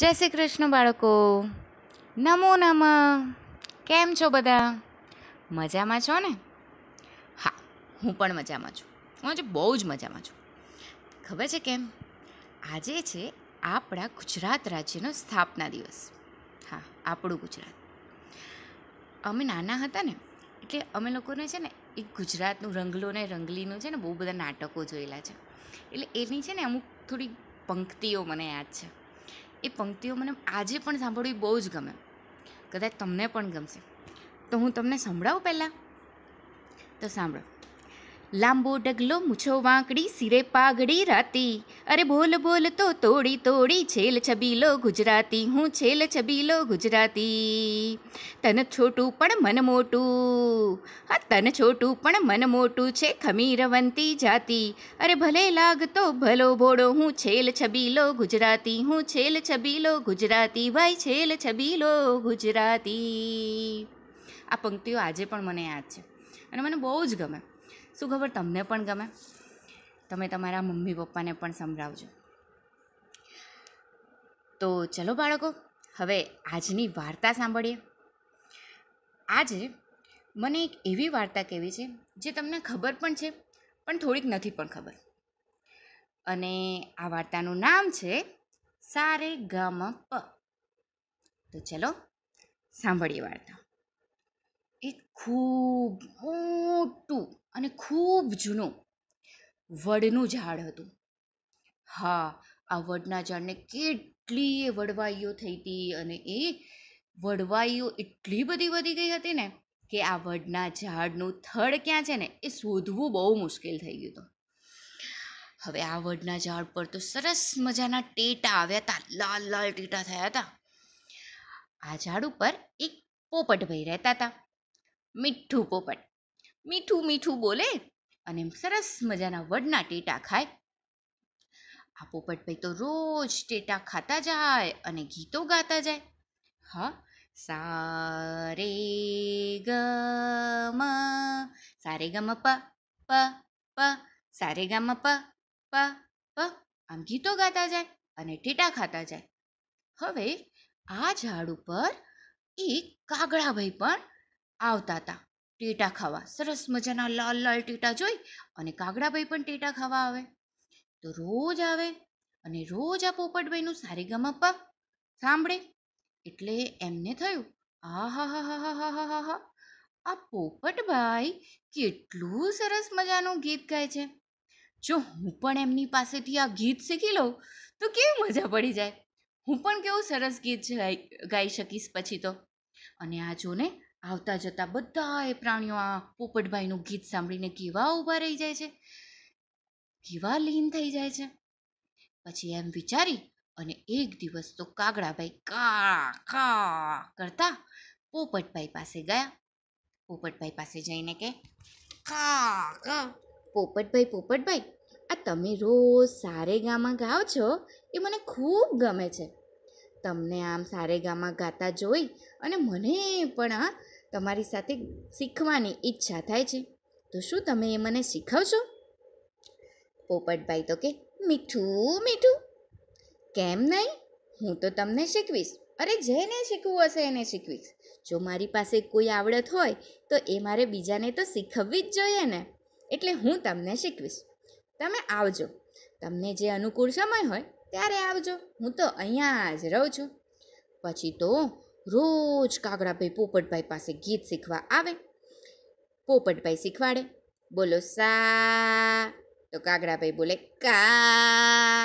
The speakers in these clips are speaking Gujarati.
જય શ્રી કૃષ્ણ બાળકો નમો નમ કેમ છો બધા મજામાં છો ને હા હું પણ મજામાં છું હું આજે બહુ જ મજામાં છું ખબર છે કેમ આજે છે આપણા ગુજરાત રાજ્યનો સ્થાપના દિવસ હા આપણું ગુજરાત અમે નાના હતા ને એટલે અમે લોકોને છે ને એ ગુજરાતનું રંગલો ને રંગલીનું છે ને બહુ બધા નાટકો જોયેલા છે એટલે એની છે ને અમુક થોડી પંક્તિઓ મને યાદ છે એ પંક્તિઓ મને આજે પણ સાંભળવી બહુ જ ગમે કદાચ તમને પણ ગમશે તો હું તમને સંભળાવું પહેલાં તો સાંભળો લાંબો ડગલો મૂછો વાંકડી શિરે પાઘડી રાતી અરે બોલ બોલ તો તોડી તોડી છેલ છબીલો ગુજરાતી હું છેલ છબીલો ગુજરાતી તન છોટું પણ મન મોટું હા તન છોટું પણ મન મોટું છે ખમીરવંતી જાતિ અરે ભલે લાગતો ભલો ભોળો હું છેલ છબીલો ગુજરાતી હું છેલ છબીલો ગુજરાતી ભાઈ છેલ છબીલો ગુજરાતી આ પંક્તિઓ આજે પણ મને યાદ છે અને મને બહુ જ ગમે શું ખબર તમને પણ ગમે તમે તમારા મમ્મી પપ્પાને પણ સંભળાવજો તો ચલો બાળકો હવે આજની વાર્તા સાંભળીએ આજે મને એક એવી વાર્તા કહેવી છે જે તમને ખબર પણ છે પણ થોડીક નથી પણ ખબર અને આ વાર્તાનું નામ છે સારે ગામ પ તો ચલો સાંભળીએ વાર્તા એક ખૂબ મોટું અને ખૂબ જૂનું વડનું ઝાડ હતું હા આ વડના ઝાડને કેટલી વડવાઈઓ થઈ હતી અને એ વડવાઈઓ એટલી બધી વધી ગઈ હતી ને કે આ વડના ઝાડનું થડ ક્યાં છે ને એ શોધવું બહુ મુશ્કેલ થઈ ગયું હતું હવે આ વડના ઝાડ પર તો સરસ મજાના ટેટા આવ્યા હતા લાલ લાલ ટેટા થયા હતા આ ઝાડ ઉપર એક પોપટ પોપટભાઈ રહેતા હતા મીઠું પોપટ મીઠું મીઠું બોલે અને સરસ મજાના વડના ટેટા ખાય આ પોપટભાઈ તો રોજ ટેટા ખાતા જાય અને ગીતો ગાતા જાય હા સારે ગમ સારે ગમ પ પ પ સારે ગમ પ પ પ આમ ગીતો ગાતા જાય અને ટેટા ખાતા જાય હવે આ ઝાડ ઉપર એક કાગડાભાઈ પણ આવતા હતા ટેટા ખાવા સરસ મજાના લાલ લાલ ટેટા જોઈ અને કાગડાભાઈ પણ ટેટા ખાવા આવે તો રોજ આવે અને રોજ આ પોપટભાઈનું સારેગામપ્પા સાંભળે એટલે એમને થયું આ હા હા હા હા હા હા હા આ પોપટભાઈ કેટલું સરસ મજાનું ગીત ગાય છે જો હું પણ એમની પાસેથી આ ગીત શીખી લઉં તો કેવી મજા પડી જાય હું પણ કેવું સરસ ગીત ગાઈ શકીશ પછી તો અને આ જોને આવતા જતા બધાંય પ્રાણીઓ આ પોપટભાઈનું ગીત સાંભળીને કેવા ઊભા રહી જાય છે કેવા લીન થઈ જાય છે પછી એમ વિચારી અને એક દિવસ તો કાગડાભાઈ કા કા કરતા પોપટભાઈ પાસે ગયા પોપટભાઈ પાસે જઈને કે કા કા પોપટભાઈ પોપટભાઈ આ તમે રોજ સારેગામાં ગાઓ છો એ મને ખૂબ ગમે છે તમને આમ સારેગામાં ગાતા જોઈ અને મને પણ આ તમારી સાથે શીખવાની ઈચ્છા થાય છે તો શું તમે એ મને શીખવશો પોપટભાઈ તો કે મીઠું મીઠું કેમ નહીં હું તો તમને શીખવીશ અરે જેને શીખવું હશે એને શીખવીશ જો મારી પાસે કોઈ આવડત હોય તો એ મારે બીજાને તો શીખવવી જ જોઈએ ને એટલે હું તમને શીખવીશ તમે આવજો તમને જે અનુકૂળ સમય હોય ત્યારે આવજો હું તો અહીંયા જ રહું છું પછી તો રોજ કાગડાભાઈ પોપટભાઈ પાસે ગીત શીખવા આવે પોપટભાઈ શીખવાડે બોલો સા તો કાગડાભાઈ બોલે કા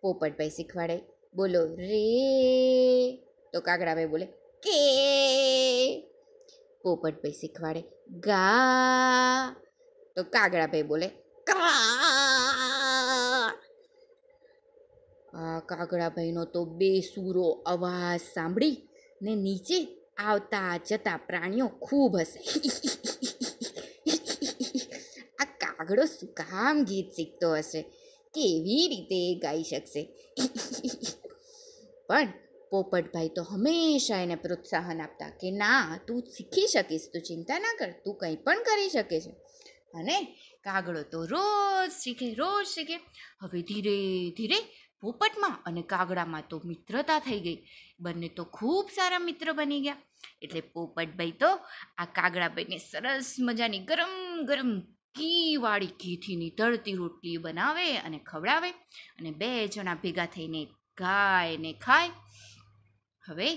પોપટભાઈ શીખવાડે બોલો રે તો કાગડાભાઈ બોલે કે પોપટભાઈ શીખવાડે ગા તો કાગડાભાઈ બોલે કા આ કાગડાભાઈનો તો બે સૂરો અવાજ સાંભળી ને નીચે આવતા જતા પ્રાણીઓ ખૂબ હશે આ કાગડો શું કામ ગીત શીખતો હશે કેવી રીતે ગાઈ શકશે પણ પોપટભાઈ તો હંમેશા એને પ્રોત્સાહન આપતા કે ના તું શીખી શકીશ તું ચિંતા ના કર તું કંઈ પણ કરી શકે છે અને કાગડો તો રોજ શીખે રોજ શીખે હવે ધીરે ધીરે પોપટમાં અને કાગડામાં તો મિત્રતા થઈ ગઈ બંને તો ખૂબ સારા મિત્ર બની ગયા એટલે પોપટભાઈ તો આ કાગડાભાઈને સરસ મજાની ગરમ ગરમ ઘીવાળી ઘીથીની તળતી રોટલી બનાવે અને ખવડાવે અને બે જણા ભેગા થઈને ગાય ને ખાય હવે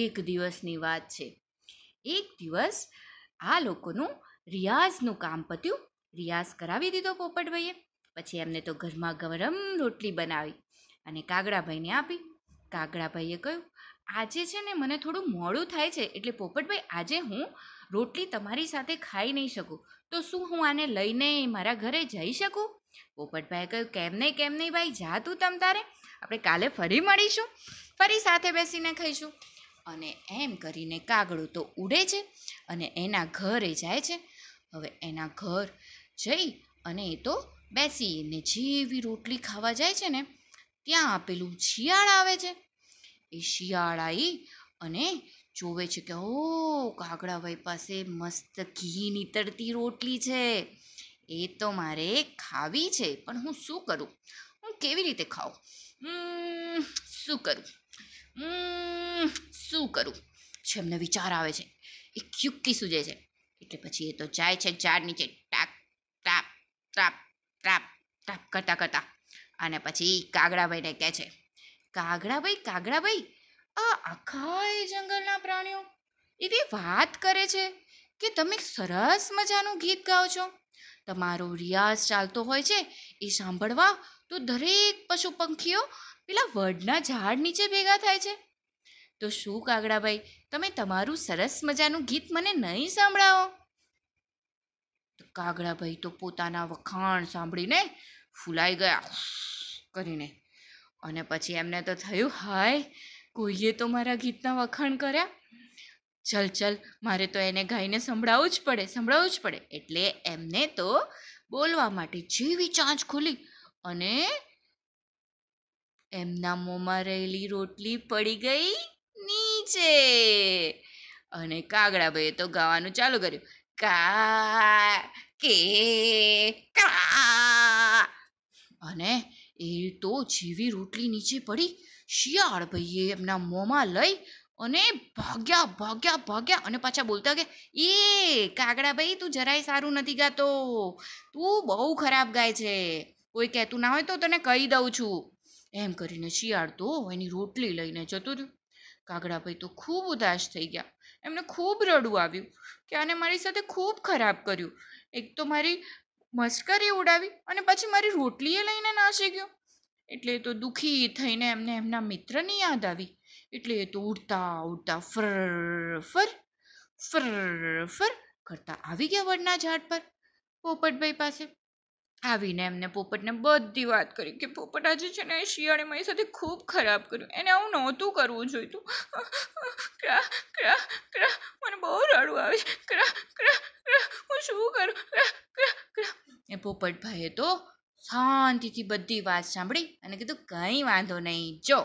એક દિવસની વાત છે એક દિવસ આ લોકોનું રિયાઝનું કામ પત્યું રિયાઝ કરાવી દીધો પોપટભાઈએ પછી એમને તો ઘરમાં ગરમ રોટલી બનાવી અને કાગડાભાઈને આપી કાગડાભાઈએ કહ્યું આજે છે ને મને થોડું મોડું થાય છે એટલે પોપટભાઈ આજે હું રોટલી તમારી સાથે ખાઈ નહીં શકું તો શું હું આને લઈને મારા ઘરે જઈ શકું પોપટભાઈએ કહ્યું કેમ નહીં કેમ નહીં ભાઈ જા તું તમ તારે આપણે કાલે ફરી મળીશું ફરી સાથે બેસીને ખાઈશું અને એમ કરીને કાગડો તો ઉડે છે અને એના ઘરે જાય છે હવે એના ઘર જઈ અને એ તો બેસીને જેવી રોટલી ખાવા જાય છે ને ત્યાં આપેલું શિયાળ આવે છે એ શિયાળ આવી અને જોવે છે કે ઓ કાગડાભાઈ પાસે મસ્ત ઘી નીતરતી રોટલી છે એ તો મારે ખાવી છે પણ હું શું કરું હું કેવી રીતે ખાઉં શું કરું શું કરું છે એમને વિચાર આવે છે એ ક્યુક્કી સૂજે છે એટલે પછી એ તો જાય છે ઝાડ નીચે ટ્રાપ ટ્રાપ ટ્રાપ કરતા કરતા અને પછી કાગડાભાઈને કહે છે કાગડાભાઈ કાગડાભાઈ આ આખા એ જંગલના પ્રાણીઓ એવી વાત કરે છે કે તમે સરસ મજાનું ગીત ગાઓ છો તમારો રિયાઝ ચાલતો હોય છે એ સાંભળવા તો દરેક પશુ પંખીઓ પેલા વડના ઝાડ નીચે ભેગા થાય છે તો શું કાગડાભાઈ તમે તમારું સરસ મજાનું ગીત મને નહીં સાંભળાવો કાગડાભાઈ તો પોતાના વખાણ સાંભળીને ફૂલાઈ ગયા કરીને અને પછી એમને તો થયું હાય કોઈએ તો મારા ગીતના વખાણ કર્યા ચલ ચલ મારે તો એને ગાઈને સંભળાવવું જ પડે સંભળાવવું જ પડે એટલે એમને તો બોલવા માટે જેવી ચાંચ ખુલી અને એમના મોંમાં રહેલી રોટલી પડી ગઈ નીચે અને કાગડાભાઈએ તો ગાવાનું ચાલુ કર્યું કા કે ક્રા અને એ તો જેવી રોટલી નીચે પડી શિયાળ ભાઈએ એમના મોંમાં લઈ અને ભાગ્યા ભાગ્યા ભાગ્યા અને પાછા બોલતા કે એ કાગડા ભાઈ તું જરાય સારું નથી ગાતો તું બહુ ખરાબ ગાય છે કોઈ કહેતું ના હોય તો તને કહી દઉં છું એમ કરીને શિયાળ તો એની રોટલી લઈને જતો રહ્યો કાગડાભાઈ તો ખૂબ ઉદાસ થઈ ગયા એમને ખૂબ રડવું આવ્યું કે આને મારી સાથે ખૂબ ખરાબ કર્યું એક તો મારી મસ્કરી ઉડાવી અને પછી મારી રોટલીએ લઈને નાસી ગયો એટલે એ તો દુઃખી થઈને એમને એમના મિત્રની યાદ આવી એટલે એ તો ઉડતા ઉડતા ફર ફર ફર ફર કરતા આવી ગયા વડના ઝાડ પર પોપટભાઈ પાસે આવીને એમને પોપટને બધી વાત કરી કે પોપટ આજે છે ને શિયાળે મારી સાથે ખૂબ ખરાબ કર્યું એને આવું નહોતું કરવું જોઈતું ક્રા ક્રા ક્રા મને બહુ રડવું આવે છે ક્રા ક્રા ક્રા હું શું કરું ક્રા ક્રા ક્રા એ પોપટભાઈએ તો શાંતિથી બધી વાત સાંભળી અને કીધું કંઈ વાંધો નહીં જો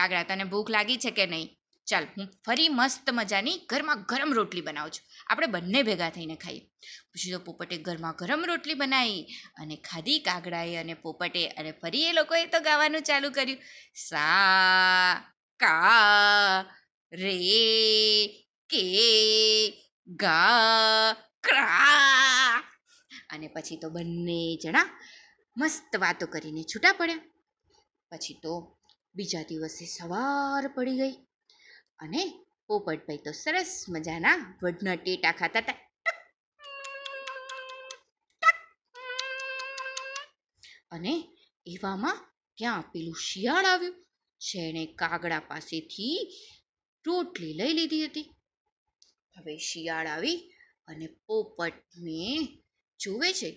કાગડા તને ભૂખ લાગી છે કે નહીં ચાલ હું ફરી મસ્ત મજાની ઘરમાં ગરમ રોટલી બનાવું છું આપણે બંને ભેગા થઈને ખાઈએ પછી તો પોપટે ઘરમાં ગરમ રોટલી બનાવી અને ખાધી કાગડાએ અને પોપટે અને ફરી એ લોકોએ તો ગાવાનું ચાલુ કર્યું સા કા રે કે ગા ક્રા અને પછી તો બંને જણા મસ્ત વાતો કરીને છૂટા પડ્યા પછી તો બીજા દિવસે સવાર પડી ગઈ અને પોપટભાઈ તો સરસ મજાના વડના ટેટા ખાતા હતા અને એવામાં ત્યાં પેલું શિયાળ આવ્યું જેણે કાગડા પાસેથી રોટલી લઈ લીધી હતી હવે શિયાળ આવી અને પોપટને જોવે છે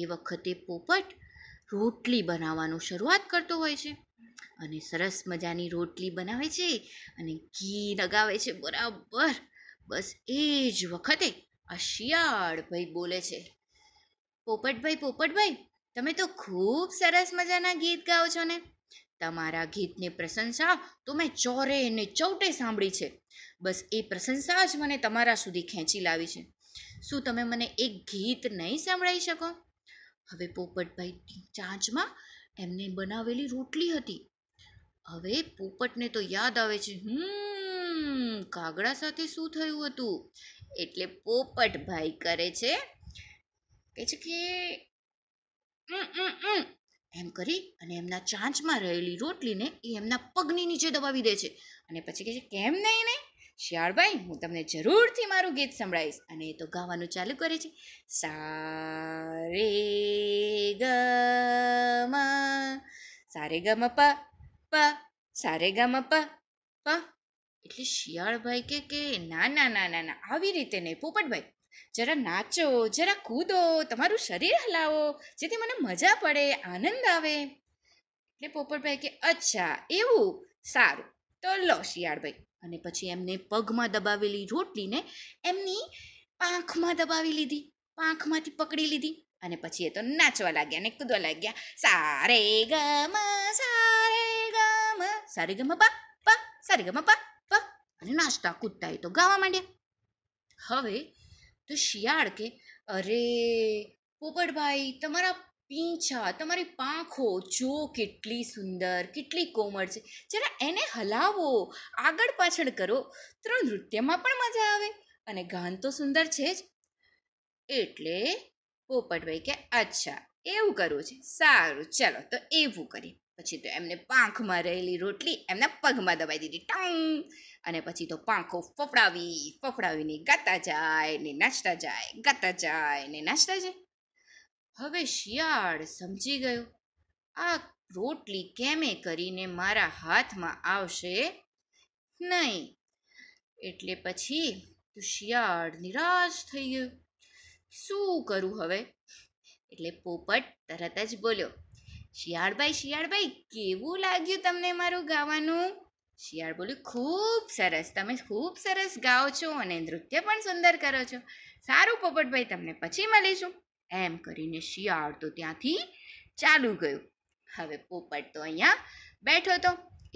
એ વખતે પોપટ રોટલી બનાવવાનું શરૂઆત કરતો હોય છે અને સરસ મજાની રોટલી બનાવે છે અને ઘી લગાવે છે બરાબર બસ એ જ વખતે આ શિયાળભાઈ બોલે છે પોપટભાઈ પોપટભાઈ તમે તો ખૂબ સરસ મજાના ગીત ગાઓ છો ને તમારા ગીતની પ્રશંસા તો મેં ચોરે ને ચૌટે સાંભળી છે બસ એ પ્રશંસા જ મને તમારા સુધી ખેંચી લાવી છે શું તમે મને એક ગીત નહીં સંભળાવી શકો હવે પોપટભાઈ ચાંચમાં એમને બનાવેલી રોટલી હતી હવે પોપટને તો યાદ આવે છે હમ કાગડા સાથે શું થયું હતું એટલે પોપટભાઈ કરે છે કહે છે કે એમ કરી અને એમના ચાંચમાં રહેલી રોટલીને એ એમના પગની નીચે દબાવી દે છે અને પછી કહે છે કેમ નહીં નહીં શિયાળભાઈ હું તમને જરૂરથી મારું ગીત સંભળાવીશ અને એ તો ગાવાનું ચાલુ કરે છે સારે ગ સારે ગ પ પા સારેગામાં પા પા એટલે શિયાળભાઈ કે કે ના ના ના ના ના આવી રીતે નહીં પોપટભાઈ જરા નાચો જરા કૂદો તમારું શરીર હલાવો જેથી મને મજા પડે આનંદ આવે એટલે પોપટભાઈ કે અચ્છા એવું સારું તો લો શિયાળભાઈ અને પછી એમને પગમાં દબાવેલી રોટલીને એમની પાંખમાં દબાવી લીધી પાંખમાંથી પકડી લીધી અને પછી એ તો નાચવા લાગ્યા ને કૂદવા લાગ્યા સારે ગમા સા સારેગમ પા પા સારેગમ પા પા અને નાસ્તા કૂદતા તો ગાવા માંડ્યા હવે તો શિયાળ કે અરે પોપટભાઈ તમારા પીંછા તમારી પાંખો જો કેટલી સુંદર કેટલી કોમળ છે જરા એને હલાવો આગળ પાછળ કરો તો નૃત્યમાં પણ મજા આવે અને ગાન તો સુંદર છે જ એટલે પોપટભાઈ કે અચ્છા એવું કરવું છે સારું ચાલો તો એવું કરીએ પછી તો એમને પાંખમાં રહેલી રોટલી એમના પગમાં દબાઈ દીધી ટંગ અને પછી તો પાંખો ફફડાવી ફફડાવીને ગાતા જાય ને નાચતા જાય ગાતા જાય ને નાચતા જાય હવે શિયાળ સમજી ગયો આ રોટલી કેમે કરીને મારા હાથમાં આવશે નહીં એટલે પછી તો શિયાળ નિરાશ થઈ ગયો શું કરું હવે એટલે પોપટ તરત જ બોલ્યો શિયાળભાઈ શિયાળભાઈ કેવું લાગ્યું તમને મારું ગાવાનું શિયાળ બોલ્યું ખૂબ સરસ તમે ખૂબ સરસ ગાઓ છો અને નૃત્ય પણ સુંદર કરો છો સારું પોપટભાઈ તમને પછી મળીશું એમ કરીને શિયાળ તો ત્યાંથી ચાલુ ગયું હવે પોપટ તો અહીંયા બેઠો હતો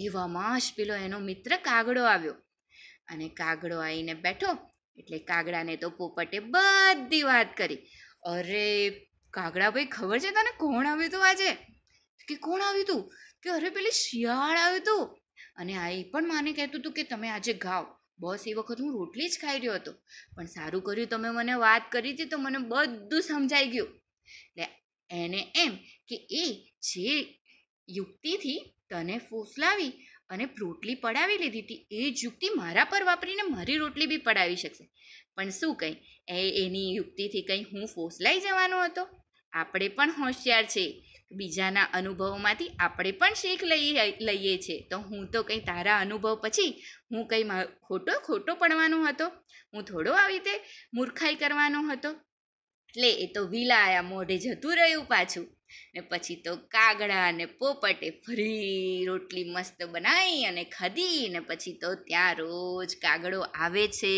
એવામાં જ પેલો એનો મિત્ર કાગડો આવ્યો અને કાગડો આવીને બેઠો એટલે કાગડાને તો પોપટે બધી વાત કરી અરે ભાઈ ખબર છે તને કોણ આવ્યું હતું આજે કે કોણ આવ્યું હતું કે અરે પેલી શિયાળ આવ્યું હતું અને આ એ પણ માને કહેતું હતું કે તમે આજે ગાઓ બસ એ વખત હું રોટલી જ ખાઈ રહ્યો હતો પણ સારું કર્યું તમે મને વાત કરી હતી તો મને બધું સમજાઈ ગયું એટલે એને એમ કે એ જે યુક્તિથી તને ફોસલાવી અને રોટલી પડાવી લીધી હતી એ જ યુક્તિ મારા પર વાપરીને મારી રોટલી બી પડાવી શકશે પણ શું કંઈ એ એની યુક્તિથી કંઈ હું ફોસલાઈ જવાનો હતો આપણે પણ હોશિયાર છીએ બીજાના અનુભવોમાંથી આપણે પણ શીખ લઈએ લઈએ છીએ તો હું તો કંઈ તારા અનુભવ પછી હું કંઈ ખોટો ખોટો પડવાનો હતો હું થોડો આવી રીતે મૂર્ખાઈ કરવાનો હતો એટલે એ તો વિલાયા મોઢે જતું રહ્યું પાછું ને પછી તો કાગડા અને પોપટે ફરી રોટલી મસ્ત બનાવી અને ખાધી ને પછી તો ત્યાં રોજ કાગડો આવે છે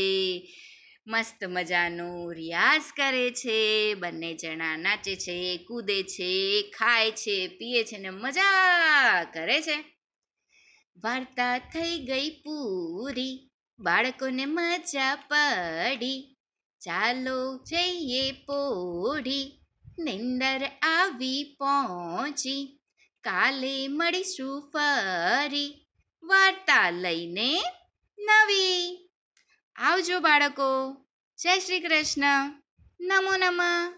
મસ્ત મજાનો રિયાઝ કરે છે બંને જણા નાચે છે કૂદે છે ખાય છે પીએ છે ને મજા કરે છે વાર્તા થઈ ગઈ પૂરી બાળકોને મજા પડી ચાલો જઈએ પોઢી નિંદર આવી પહોંચી કાલે મળીશું ફરી વાર્તા લઈને નવી આવજો બાળકો જય શ્રી કૃષ્ણ નમો નમઃ